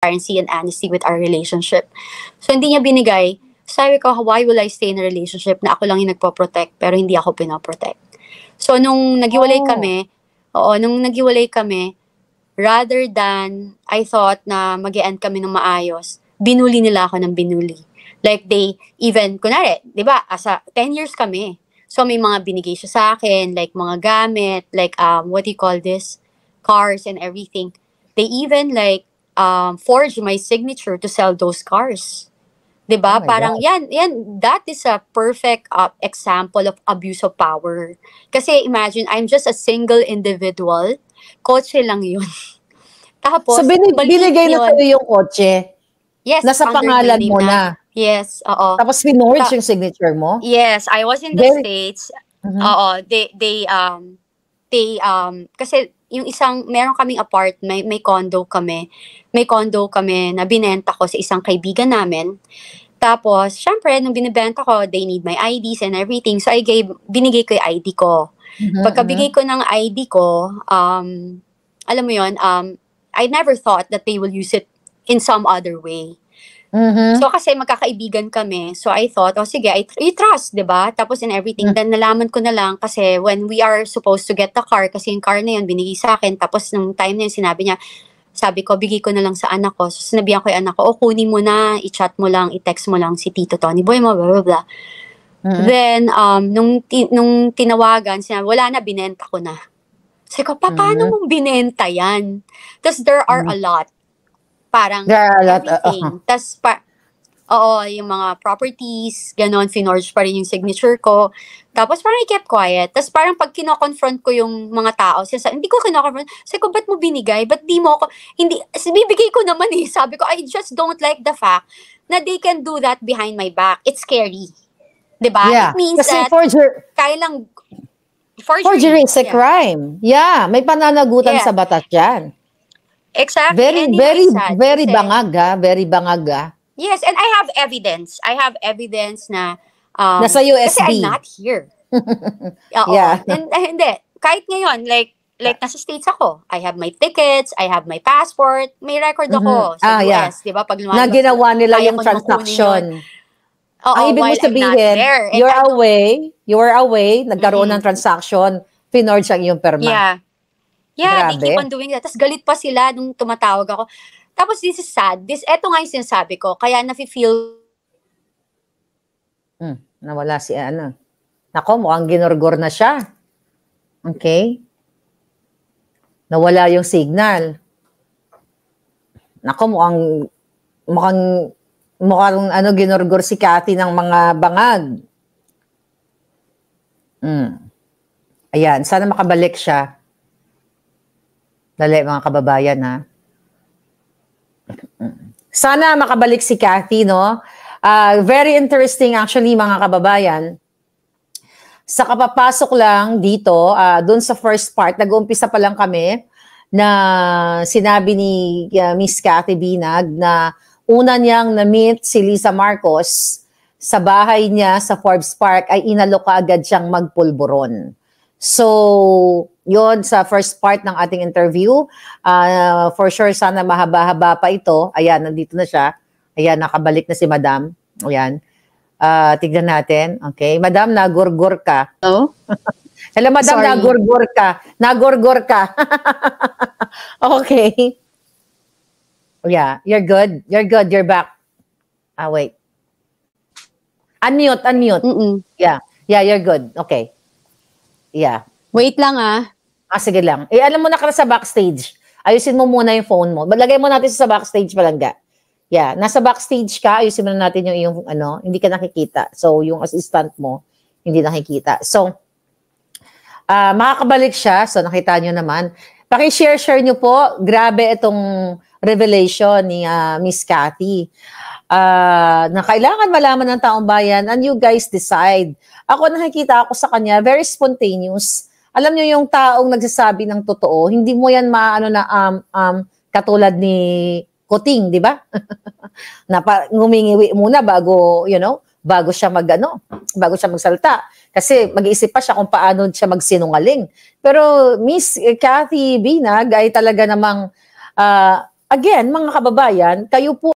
transparency and honesty with our relationship. So, hindi niya binigay. Sabi ko, why will I stay in a relationship na ako lang yung nagpo-protect pero hindi ako pinoprotect? So, nung naghiwalay oh. kami, oo, nung naghiwalay kami, rather than I thought na mag end kami ng maayos, binuli nila ako ng binuli. Like they, even, kunwari, di ba, asa, 10 years kami. So, may mga binigay siya sa akin, like mga gamit, like, um, what do you call this? Cars and everything. They even, like, um, forge my signature to sell those cars. Diba? Oh Parang God. 'yan, 'yan that is a perfect uh, example of abuse of power. Kasi imagine I'm just a single individual, kotse lang 'yun. Tapos so bin- binigay na sa'yo yung kotse. Yes, nasa pangalan mo na. na. Yes, oo. Tapos minorge Ta- yung signature mo? Yes, I was in the Very- States. Mm-hmm. Oo, they they um they um kasi yung isang, meron kaming apartment, may, may condo kami. May condo kami na binenta ko sa isang kaibigan namin. Tapos, syempre, nung binibenta ko, they need my IDs and everything. So, I gave, binigay ko yung ID ko. Mm-hmm. Pagkabigay mm-hmm. ko ng ID ko, um, alam mo yon um, I never thought that they will use it in some other way. Mm-hmm. So kasi magkakaibigan kami. So I thought, oh sige, I, I trust, 'di ba? Tapos in everything, mm-hmm. then nalaman ko na lang kasi when we are supposed to get the car kasi yung car na yun binigay sa akin tapos nung time na yun sinabi niya, sabi ko, bigay ko na lang sa anak ko. So sinabihan ko yung anak ko, oh kunin mo na, i-chat mo lang, i-text mo lang si Tito Tony Boy mo, blah blah blah. Mm-hmm. Then um nung ti- nung tinawagan, sinabi, wala na binenta ko na. Sabi ko, paano mm-hmm. mong binenta yan? Tapos there are mm-hmm. a lot Parang There are a lot, everything. Uh, uh-huh. Tapos, pa- oo, yung mga properties, ganon, finorge pa rin yung signature ko. Tapos parang I kept quiet. Tapos parang pag kinoconfront ko yung mga tao, siya hindi ko kinoconfront. Sabi ko, ba't mo binigay? Ba't di mo ako? Hindi, bibigay ko naman eh. Sabi ko, I just don't like the fact na they can do that behind my back. It's scary. Diba? Yeah. It means Kasi that forger, kaya forgery, forgery is a yeah. crime. Yeah, may pananagutan yeah. sa batas yan. Exactly. Very, very, sad, very kasi, bangag Very bangaga. Yes, and I have evidence. I have evidence na um, Nasa USB. Kasi I'm not here. Oo. Yeah. And, uh, hindi. Kahit ngayon, like, like ah. nasa states ako. I have my tickets, I have my passport, may record ako mm-hmm. ah, sa ah, US, yeah. 'di ba? Pag Na ginawa nila yung transaction. Oh, Ang ibig mo sabihin, there, you're away, you were away, nagkaroon mm-hmm. ng transaction, pinorge ang iyong perma. Yeah. Yeah, Grabe. they keep on doing that. Tapos galit pa sila nung tumatawag ako. Tapos this is sad. This, eto nga yung sinasabi ko. Kaya nafe-feel... Hmm, nawala si ano. Nako, mukhang ginorgor na siya. Okay? Nawala yung signal. Nako, mukhang... Mukhang... Mukhang ano, ginorgor si Cathy ng mga bangag. Hmm. Ayan, sana makabalik siya. Dali mga kababayan ha. Sana makabalik si Kathy, no? Uh, very interesting actually mga kababayan. Sa kapapasok lang dito, uh, ah, doon sa first part, nag-uumpisa pa lang kami na sinabi ni uh, Miss Kathy Binag na una niyang na-meet si Lisa Marcos sa bahay niya sa Forbes Park ay inalok agad siyang magpulburon. So, yon sa first part ng ating interview. Uh, for sure, sana mahaba-haba pa ito. Ayan, nandito na siya. Ayan, nakabalik na si Madam. Ayan. Uh, tignan natin. Okay. Madam, nagurgur ka. Hello? Hello, Madam, Sorry. nagurgur ka. Nagurgur ka. okay. Yeah, you're good. You're good. You're back. Ah, wait. Unmute, unmute. Mm -mm. Yeah. Yeah, you're good. Okay. Yeah. Wait lang ah. Ah, sige lang. Eh, alam mo na ka sa backstage. Ayusin mo muna yung phone mo. Lagay mo natin sa backstage palangga. Yeah, nasa backstage ka, ayusin mo natin yung, yung ano, hindi ka nakikita. So, yung assistant mo, hindi nakikita. So, uh, makakabalik siya. So, nakita nyo naman. Paki-share-share nyo po. Grabe itong revelation ni uh, Miss Cathy uh, na kailangan malaman ng taong bayan and you guys decide. Ako nakikita ako sa kanya, very spontaneous. Alam niyo yung taong nagsasabi ng totoo, hindi mo yan maano na um, um, katulad ni Kuting, di ba? na pa, ngumingiwi muna bago, you know, bago siya magano, bago siya magsalta. Kasi mag-iisip pa siya kung paano siya magsinungaling. Pero Miss Kathy Binag ay talaga namang, uh, again, mga kababayan, kayo po